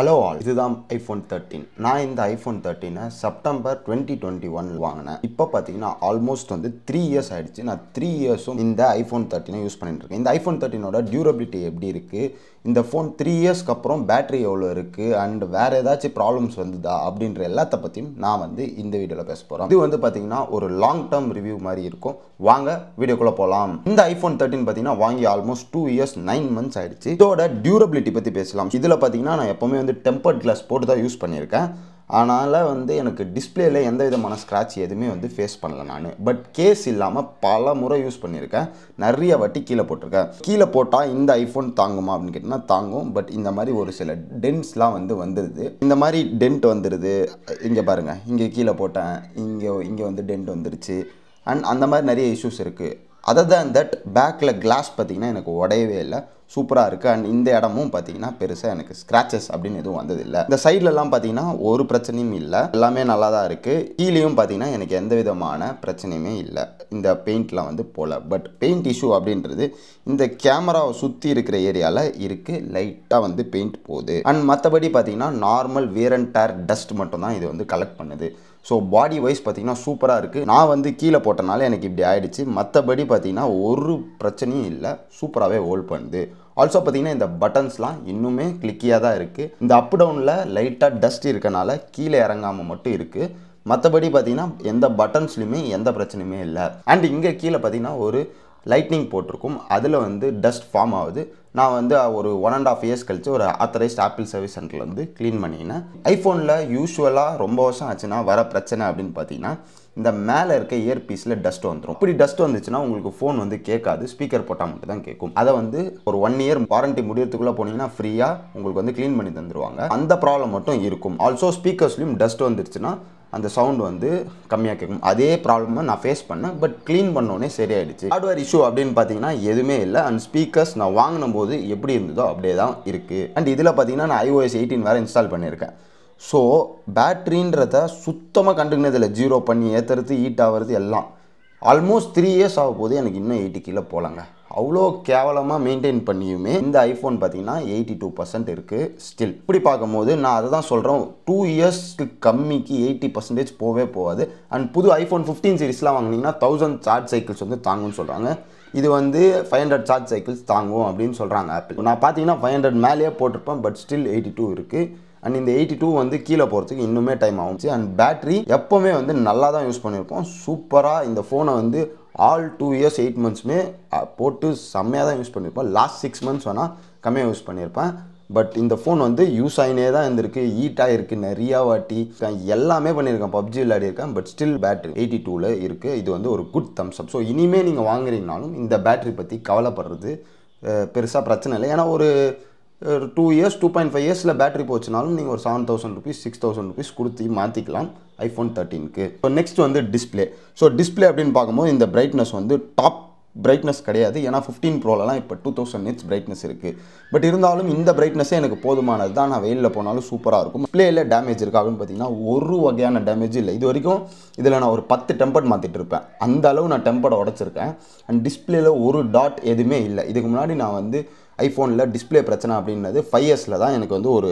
hello all இதுதான் iPhone thirteen நான் இந்த ஐஃபோன் தேர்ட்டீனை செப்டம்பர் டுவெண்ட்டி டுவெண்ட்டி ஒன் வாங்கினேன் இப்போ பார்த்தீங்கன்னா ஆல்மோஸ்ட் வந்து த்ரீ இயர்ஸ் ஆயிடுச்சு நான் த்ரீ இயர்ஸும் இந்த ஐஃபோன் தேர்ட்டினை யூஸ் பண்ணிட்டு இருக்கேன் இந்த ஐஃபோன் தேர்ட்டினோட டியூரபிலிட்டி எப்படி இருக்குது இந்த ஃபோன் த்ரீ இயர்ஸ்க்கு அப்புறம் பேட்ரி எவ்வளோ இருக்குது அண்ட் வேறு ஏதாச்சும் ப்ராப்ளம்ஸ் வந்துதா அப்படின்ற எல்லாத்த பற்றியும் நான் வந்து இந்த வீடியோவில் பேச போகிறேன் இது வந்து பார்த்திங்கன்னா ஒரு லாங் டேர்ம் ரிவ்யூ மாதிரி இருக்கும் வாங்க வீடியோக்குள்ளே போகலாம் இந்த ஐஃபோன் தேர்ட்டின் பார்த்தீங்கன்னா வாங்கி almost two years nine months ஆயிடுச்சு இதோட டியூரபிலிட்டி பற்றி பேசலாம் இதில் பார்த்தீங்கன்னா நான் எப்போவுமே வந்து டெம்பர்ட் கிளாஸ் போட்டு தான் யூஸ் பண்ணியிருக்கேன் அதனால் வந்து எனக்கு டிஸ்பிளேயில் எந்த விதமான ஸ்க்ராட்ச் எதுவுமே வந்து ஃபேஸ் பண்ணல நான் பட் கேஸ் இல்லாமல் பல முறை யூஸ் பண்ணியிருக்கேன் நிறைய வட்டி கீழே போட்டிருக்கேன் கீழே போட்டால் இந்த ஐஃபோன் தாங்குமா அப்படின்னு கேட்டிங்கன்னா தாங்கும் பட் இந்த மாதிரி ஒரு சில டென்ட்ஸ்லாம் வந்து வந்துடுது இந்த மாதிரி டென்ட் வந்துடுது இங்கே பாருங்கள் இங்கே கீழே போட்டேன் இங்கே இங்கே வந்து டென்ட் வந்துருச்சு அண்ட் அந்த மாதிரி நிறைய இஷ்யூஸ் இருக்குது அதர் தேன் தட் பேக்கில் கிளாஸ் பார்த்திங்கன்னா எனக்கு உடையவே இல்லை சூப்பராக இருக்குது அண்ட் இந்த இடமும் பார்த்தீங்கன்னா பெருசாக எனக்கு ஸ்க்ராச்சஸ் அப்படின்னு எதுவும் வந்ததில்லை இந்த சைட்லலாம் பார்த்தீங்கன்னா ஒரு பிரச்சனையும் இல்லை எல்லாமே நல்லா தான் இருக்குது கீழேயும் பார்த்தீங்கன்னா எனக்கு எந்த விதமான பிரச்சனையுமே இல்லை இந்த பெயிண்ட்லாம் வந்து போகல பட் பெயிண்ட் இஷ்யூ அப்படின்றது இந்த கேமராவை சுற்றி இருக்கிற ஏரியாவில் இருக்குது லைட்டாக வந்து பெயிண்ட் போகுது அண்ட் மற்றபடி பார்த்தீங்கன்னா normal wear and tear dust தான் இது வந்து கலெக்ட் பண்ணுது ஸோ பாடி வைஸ் பார்த்திங்கன்னா சூப்பராக இருக்குது நான் வந்து கீழே போட்டனால எனக்கு இப்படி ஆகிடுச்சு மற்றபடி பார்த்திங்கன்னா ஒரு பிரச்சனையும் இல்லை சூப்பராகவே ஹோல்ட் பண்ணுது ஆல்சோ பார்த்தீங்கன்னா இந்த பட்டன்ஸ்லாம் இன்னுமே கிளிக்கியாக தான் இருக்குது இந்த அப் டவுனில் லைட்டாக டஸ்ட் இருக்கனால கீழே இறங்காமல் மட்டும் இருக்குது மற்றபடி பார்த்தீங்கன்னா எந்த பட்டன்ஸ்லையுமே எந்த பிரச்சனையுமே இல்லை அண்ட் இங்கே கீழே பார்த்தீங்கன்னா ஒரு லைட்னிங் போட்டிருக்கும் அதில் வந்து டஸ்ட் ஃபார்ம் ஆகுது நான் வந்து ஒரு ஒன் அண்ட் ஆஃப் இயர்ஸ் கழித்து ஒரு ஆத்தரைஸ்ட் ஆப்பிள் சர்வீஸ் சென்டரில் வந்து க்ளீன் பண்ணினேன் ஐஃபோனில் யூஸ்வலாக ரொம்ப வருஷம் ஆச்சுன்னா வர பிரச்சனை அப்படின்னு பார்த்தீங்கன்னா இந்த மேலே இருக்க இயர் பீஸில் டஸ்ட் வந்துடும் இப்படி டஸ்ட் வந்துச்சுன்னா உங்களுக்கு ஃபோன் வந்து கேட்காது ஸ்பீக்கர் போட்டால் மட்டும் தான் கேட்கும் அதை வந்து ஒரு ஒன் இயர் வாரண்டி முடியறதுக்குள்ளே போனீங்கன்னா ஃப்ரீயாக உங்களுக்கு வந்து க்ளீன் பண்ணி தந்துருவாங்க அந்த ப்ராப்ளம் மட்டும் இருக்கும் ஆல்சோ ஸ்பீக்கர்ஸ்லையும் டஸ்ட் வந்துருச்சுன்னா அந்த சவுண்ட் வந்து கம்மியாக கேட்கும் அதே ப்ராப்ளமை நான் ஃபேஸ் பண்ணேன் பட் க்ளீன் பண்ணோடனே சரியாயிடுச்சு ஹார்ட்வேர் இஷ்யூ அப்படின்னு பார்த்தீங்கன்னா எதுவுமே இல்லை அண்ட் ஸ்பீக்கர்ஸ் நான் வாங்கின போது எப்படி இருந்ததோ அப்படியே தான் இருக்குது அண்ட் இதில் பார்த்தீங்கன்னா நான் ஐஓஎஸ் எயிட்டீன் வேறு இன்ஸ்டால் பண்ணியிருக்கேன் ஸோ பேட்ரின்றத சுத்தமாக கண்டுக்கினதில்லை ஜீரோ பண்ணி ஏற்றுறது ஹீட் ஆகிறது எல்லாம் ஆல்மோஸ்ட் த்ரீ இயர்ஸ் ஆகும் போது எனக்கு இன்னும் எயிட்டி கீழே போகலாங்க அவ்வளோ கேவலமாக மெயின்டைன் பண்ணியுமே இந்த ஐஃபோன் பார்த்தீங்கன்னா எயிட்டி டூ பர்சன்ட் இருக்குது ஸ்டில் இப்படி பார்க்கும்போது நான் அதை தான் சொல்கிறோம் டூ இயர்ஸ்க்கு கம்மிக்கு எயிட்டி பர்சன்டேஜ் போவே போகாது அண்ட் புது ஐஃபோன் ஃபிஃப்டீன் சீரிஸ்லாம் வாங்கினீங்கன்னா தௌசண்ட் சார்ஜ் சைக்கிள்ஸ் வந்து தாங்கும்னு சொல்கிறாங்க இது வந்து ஃபைவ் ஹண்ட்ரட் சார்ஜ் சைக்கிள்ஸ் தாங்கும் அப்படின்னு சொல்கிறாங்க ஆப்பிள் நான் பார்த்தீங்கன்னா ஃபைவ் ஹண்ட்ரட் மேலேயே போட்டிருப்பேன் பட் ஸ்டில் எயிட்டி டூ இருக்குது அண்ட் இந்த எயிட்டி டூ வந்து கீழே போகிறதுக்கு இன்னுமே டைம் ஆகும்ச்சு அண்ட் பேட்ரி எப்போவுமே வந்து நல்லா தான் யூஸ் பண்ணியிருப்போம் சூப்பராக இந்த ஃபோனை வந்து ஆல் டூ இயர்ஸ் எயிட் மந்த்ஸுமே போட்டு செம்மையாக தான் யூஸ் பண்ணியிருப்போம் லாஸ்ட் சிக்ஸ் மந்த்ஸ் வேணால் கம்மியாக யூஸ் பண்ணியிருப்பேன் பட் இந்த ஃபோன் வந்து யூஸ் ஆகினே தான் இருந்திருக்கு ஹீட்டாக இருக்குது நிறையா வாட்டி எல்லாமே பண்ணியிருக்கேன் பப்ஜி விளையாடிருக்கேன் பட் ஸ்டில் பேட்ரி எயிட்டி டூவில் இருக்குது இது வந்து ஒரு குட் தம்ஸ் அப் ஸோ இனிமேல் நீங்கள் வாங்குறீங்கனாலும் இந்த பேட்ரி பற்றி கவலைப்படுறது பெருசாக பிரச்சனை இல்லை ஏன்னா ஒரு two years two point five இயர்ஸில் பேட்டரி போச்சுனாலும் நீங்கள் ஒரு seven thousand rupees six thousand rupees கொடுத்து மாற்றிக்கலாம் ஐஃபோன் தேர்ட்டீனுக்கு இப்போ நெக்ஸ்ட் வந்து டிஸ்பிளே ஸோ டிஸ்பிளே அப்படின்னு பார்க்கும்போது இந்த பிரைட்னஸ் வந்து டாப் பிரைட்னஸ் கிடையாது ஏன்னா ஃபிஃப்டீன் ப்ரோலலாம் இப்போ டூ தௌசண்ட் நிட்ஸ் பிரைட்னஸ் இருக்குது பட் இருந்தாலும் இந்த பிரைட்னஸே எனக்கு போதுமானது தான் நான் வெயிலில் போனாலும் சூப்பராக இருக்கும் பிளேயில் டேமேஜ் இருக்கு அப்படின்னு பார்த்தீங்கன்னா ஒரு வகையான டேமேஜ் இல்லை இது வரைக்கும் இதில் நான் ஒரு பத்து டெம்பர்ட் மாற்றிட்டு இருப்பேன் அந்த அளவு நான் டெம்பர்டை உடச்சிருக்கேன் அண்ட் டிஸ்பிளேயில் ஒரு டாட் எதுவுமே இல்லை இதுக்கு முன்னாடி நான் வந்து ஐஃபோனில் டிஸ்பிளே பிரச்சனை அப்படின்னது ஃபைவ் இயர்ஸில் தான் எனக்கு வந்து ஒரு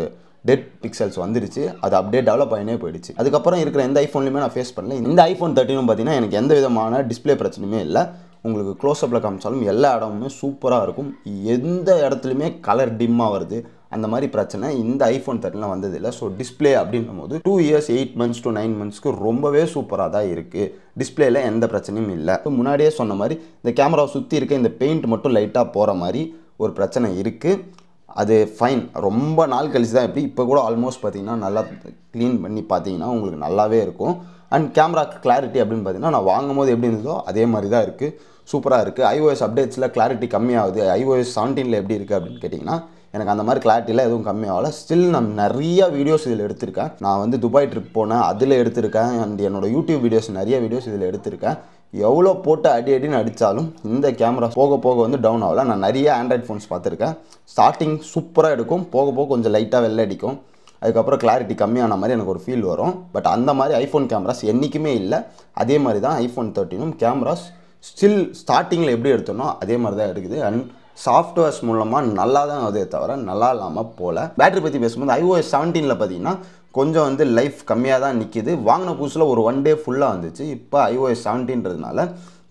டெட் பிக்சல்ஸ் வந்துருச்சு அது அப்டேட் டெவலப் ஆகினே போயிடுச்சு அதுக்கப்புறம் இருக்கிற எந்த ஐஃபோன்லையுமே நான் ஃபேஸ் பண்ணல இந்த ஐஃபோன் தேர்ட்டினும் பார்த்தீங்கன்னா எனக்கு எந்த விதமான டிஸ்பிளே பிரச்சனையுமே இல்லை உங்களுக்கு க்ளோஸ்அப்பில் காமிச்சாலும் எல்லா இடமுமே சூப்பராக இருக்கும் எந்த இடத்துலையுமே கலர் டிம்மாக வருது அந்த மாதிரி பிரச்சனை இந்த ஐஃபோன் தேர்ட்டிலாம் வந்ததில்லை ஸோ டிஸ்பிளே அப்படின்னும் போது two years eight months to nine மந்த்ஸ்க்கு ரொம்பவே சூப்பராக தான் இருக்குது டிஸ்பிளேயில் எந்த பிரச்சனையும் இல்லை முன்னாடியே சொன்ன மாதிரி இந்த கேமரா சுற்றி இருக்க இந்த பெயிண்ட் மட்டும் லைட்டாக போகிற மாதிரி ஒரு பிரச்சனை இருக்குது அது ஃபைன் ரொம்ப நாள் கழிச்சு தான் எப்படி இப்போ கூட ஆல்மோஸ்ட் பார்த்தீங்கன்னா நல்லா க்ளீன் பண்ணி பார்த்தீங்கன்னா உங்களுக்கு நல்லாவே இருக்கும் அண்ட் கேமரா கிளாரிட்டி அப்படின்னு பார்த்தீங்கன்னா நான் வாங்கும் போது எப்படி இருந்ததோ அதே மாதிரி தான் இருக்குது சூப்பராக இருக்குது ஐஓஎஸ் அப்டேட்ஸில் கிளாரிட்டி கம்மியாகுது ஐஓஎஸ் செவன்டீனில் எப்படி இருக்குது அப்படின்னு கேட்டிங்கன்னா எனக்கு அந்த மாதிரி கிளாரிட்டியில் எதுவும் கம்மியாகல ஸ்டில் நான் நிறைய வீடியோஸ் இதில் எடுத்திருக்கேன் நான் வந்து துபாய் ட்ரிப் போனேன் அதில் எடுத்திருக்கேன் அண்ட் என்னோடய யூடியூப் வீடியோஸ் நிறைய வீடியோஸ் இதில் எடுத்திருக்கேன் எவ்வளோ போட்டு அடி அடின்னு அடித்தாலும் இந்த கேமரா போக போக வந்து டவுன் ஆகலை நான் நிறைய ஆண்ட்ராய்ட் ஃபோன்ஸ் பார்த்துருக்கேன் ஸ்டார்டிங் சூப்பராக எடுக்கும் போக போக கொஞ்சம் லைட்டாக வெளில அடிக்கும் அதுக்கப்புறம் கிளாரிட்டி கம்மியான மாதிரி எனக்கு ஒரு ஃபீல் வரும் பட் அந்த மாதிரி ஐஃபோன் கேமராஸ் என்றைக்குமே இல்லை அதே மாதிரி தான் ஐஃபோன் தேர்ட்டினும் கேமராஸ் ஸ்டில் ஸ்டார்டிங்கில் எப்படி எடுத்தோனோ அதே மாதிரி தான் எடுக்குது அண்ட் சாஃப்ட்வேர்ஸ் மூலமாக நல்லா தான் அதே தவிர நல்லா இல்லாமல் போகல பேட்டரி பற்றி பேசும்போது ஐஓஎஸ் செவன்டீனில் பார்த்தீங்கன்னா கொஞ்சம் வந்து லைஃப் கம்மியாக தான் நிற்கிது வாங்கின புதுசில் ஒரு ஒன் டே ஃபுல்லாக வந்துச்சு இப்போ ஐஓஎஸ் செவன்டீன்றதுனால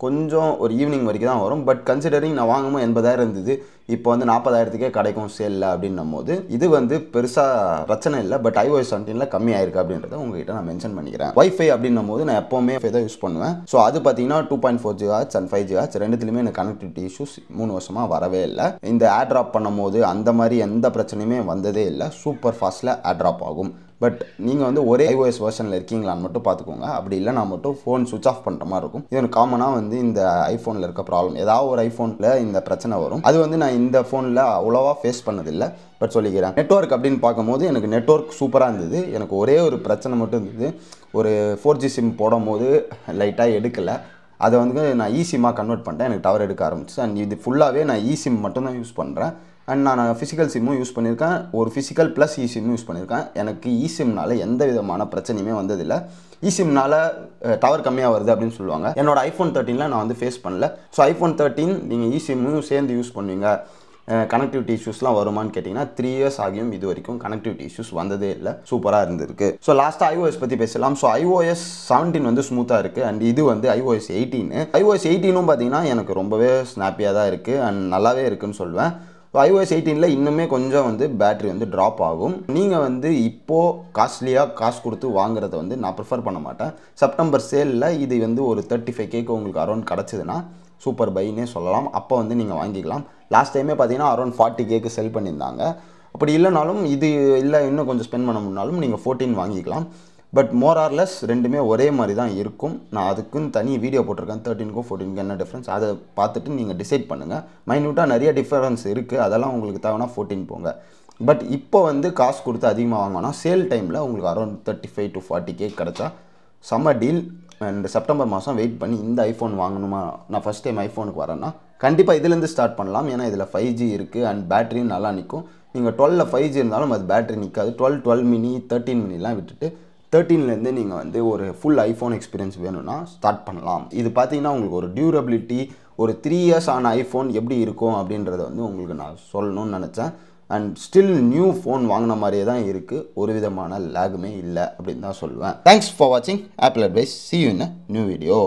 கொஞ்சம் ஒரு ஈவினிங் வரைக்கும் தான் வரும் பட் கன்சிடரிங் நான் வாங்கும்போது எண்பதாயிரம் இருந்தது இப்போ வந்து நாற்பதாயிரத்துக்கே கிடைக்கும் சேலில் அப்படின்னும் போது இது வந்து பெருசாக பிரச்சனை இல்லை பட் ஐஓஎஸ் செவன்டீனில் கம்மியாயிருக்கு அப்படின்றத உங்ககிட்ட நான் மென்ஷன் பண்ணிக்கிறேன் ஒய்ஃபை அப்படின்னும் போது நான் எப்போவுமே தான் யூஸ் பண்ணுவேன் ஸோ அது பார்த்தீங்கன்னா two point four GHz and five GHz ரெண்டுத்துலையுமே எனக்கு கனெக்டிவிட்டி இஷ்யூஸ் மூணு வருஷமாக வரவே இல்லை இந்த ஆட்ராப் ட்ராப் பண்ணும் போது அந்த மாதிரி எந்த பிரச்சனையுமே வந்ததே இல்லை சூப்பர் ஃபாஸ்ட்டில் ஆட்ராப் ஆகும் பட் நீங்கள் வந்து ஒரே ஐஓஎஸ் வெர்ஷனில் இருக்கீங்களான்னு மட்டும் பார்த்துக்கோங்க அப்படி நான் மட்டும் ஃபோன் சுவிச் ஆஃப் பண்ணுற மாதிரி இருக்கும் இது காமனாக வந்து இந்த ஐஃபோனில் இருக்க ப்ராப்ளம் ஏதாவது ஒரு ஐஃபோனில் இந்த பிரச்சனை வரும் அது வந்து நான் நான் இந்த ஃபோனில் அவ்வளோவா ஃபேஸ் பண்ணதில்லை பட் சொல்லிக்கிறேன் நெட்ஒர்க் அப்படின்னு பார்க்கும்போது எனக்கு நெட்ஒர்க் சூப்பராக இருந்தது எனக்கு ஒரே ஒரு பிரச்சனை மட்டும் இருந்தது ஒரு ஃபோர் ஜி சிம் போடும் போது லைட்டாக எடுக்கலை அதை வந்து நான் இசிமாக கன்வெர்ட் பண்ணிட்டேன் எனக்கு டவர் எடுக்க ஆரம்பிச்சு அண்ட் இது ஃபுல்லாகவே நான் இசிம் மட்டும்தான் யூஸ் பண்ணுறேன் அண்ட் நான் ஃபிசிக்கல் சிம்மும் யூஸ் பண்ணியிருக்கேன் ஒரு ஃபிசிக்கல் ப்ளஸ் இசிம்மும் யூஸ் பண்ணியிருக்கேன் எனக்கு சிம்னால் எந்த விதமான பிரச்சனையுமே வந்ததில்லை சிம்னால் டவர் கம்மியாக வருது அப்படின்னு சொல்லுவாங்க என்னோட ஐஃபோன் தேர்ட்டீனில் நான் வந்து ஃபேஸ் பண்ணல ஸோ ஐஃபோன் தேர்ட்டின் நீங்கள் சிம்மும் சேர்ந்து யூஸ் பண்ணுவீங்க கனெக்டிவிட்டி இஷ்யூஸ்லாம் வருமானு கேட்டிங்கன்னா த்ரீ இயர்ஸ் ஆகியும் இது வரைக்கும் கனெக்டிவிட்டி இஷ்யூஸ் வந்ததே இல்லை சூப்பராக இருந்திருக்கு ஸோ லாஸ்ட்டாக ஐஓஎஸ் பற்றி பேசலாம் ஸோ ஐஓஎஸ் செவன்டீன் வந்து ஸ்மூத்தாக இருக்குது அண்ட் இது வந்து ஐஓஎஸ் எயிட்டீன் ஐஓஎஸ் எயிட்டீனும் பார்த்தீங்கன்னா எனக்கு ரொம்பவே ஸ்னாப்பியாக தான் இருக்குது அண்ட் நல்லாவே இருக்குன்னு சொல்லுவேன் ஐஓஎஸ் எயிட்டீனில் இன்னுமே கொஞ்சம் வந்து பேட்ரி வந்து ட்ராப் ஆகும் நீங்கள் வந்து இப்போது காஸ்ட்லியாக காசு கொடுத்து வாங்குறத வந்து நான் ப்ரிஃபர் பண்ண மாட்டேன் செப்டம்பர் சேலில் இது வந்து ஒரு தேர்ட்டி ஃபைவ் கேக்கு உங்களுக்கு அரௌண்ட் கிடச்சிதுன்னா சூப்பர் பைன்னே சொல்லலாம் அப்போ வந்து நீங்கள் வாங்கிக்கலாம் லாஸ்ட் டைமே பார்த்தீங்கன்னா அரௌண்ட் ஃபார்ட்டி கேக்கு செல் பண்ணியிருந்தாங்க அப்படி இல்லைனாலும் இது இல்லை இன்னும் கொஞ்சம் ஸ்பெண்ட் பண்ண முடினாலும் நீங்கள் ஃபோர்டீன் வாங்கிக்கலாம் பட் மோர் ஆர்லெஸ் ரெண்டுமே ஒரே மாதிரி தான் இருக்கும் நான் அதுக்குன்னு தனி வீடியோ போட்டிருக்கேன் தேர்ட்டீனுக்கும் ஃபோர்டீனுக்கும் என்ன டிஃப்ரென்ஸ் அதை பார்த்துட்டு நீங்கள் டிசைட் பண்ணுங்கள் மைன்யூட்டாக நிறைய டிஃப்ரென்ஸ் இருக்குது அதெல்லாம் உங்களுக்கு தேவைனா ஃபோர்டீன் போங்க பட் இப்போ வந்து காசு கொடுத்து அதிகமாக வாங்கினா சேல் டைமில் உங்களுக்கு around thirty five to forty K கிடச்சா செம்ம டீல் இந்த செப்டம்பர் மாதம் வெயிட் பண்ணி இந்த ஐஃபோன் வாங்கணுமா நான் ஃபஸ்ட் டைம் ஐஃபோனுக்கு வரேன்னா கண்டிப்பாக இதுலேருந்து ஸ்டார்ட் பண்ணலாம் ஏன்னா இதில் ஃபைவ் ஜி இருக்குது அண்ட் பேட்டரியும் நல்லா நிற்கும் நீங்கள் டுவெலில் ஃபைவ் ஜி இருந்தாலும் அது பேட்டரி நிற்காது டுவெல் டுவெல் மினி தேர்ட்டின் மினிலாம் விட்டுட்டு தேர்ட்டீன்லேருந்து நீங்கள் வந்து ஒரு ஃபுல் ஐஃபோன் எக்ஸ்பீரியன்ஸ் வேணும்னா ஸ்டார்ட் பண்ணலாம் இது பார்த்தீங்கன்னா உங்களுக்கு ஒரு டியூரபிலிட்டி ஒரு த்ரீ இயர்ஸ் ஆன ஐஃபோன் எப்படி இருக்கும் அப்படின்றத வந்து உங்களுக்கு நான் சொல்லணும்னு நினச்சேன் அண்ட் ஸ்டில் நியூ ஃபோன் வாங்கின மாதிரியே தான் இருக்குது ஒரு விதமான லேகுமே இல்லை அப்படின்னு தான் சொல்லுவேன் தேங்க்ஸ் ஃபார் வாட்சிங் Apple Advice see you in new video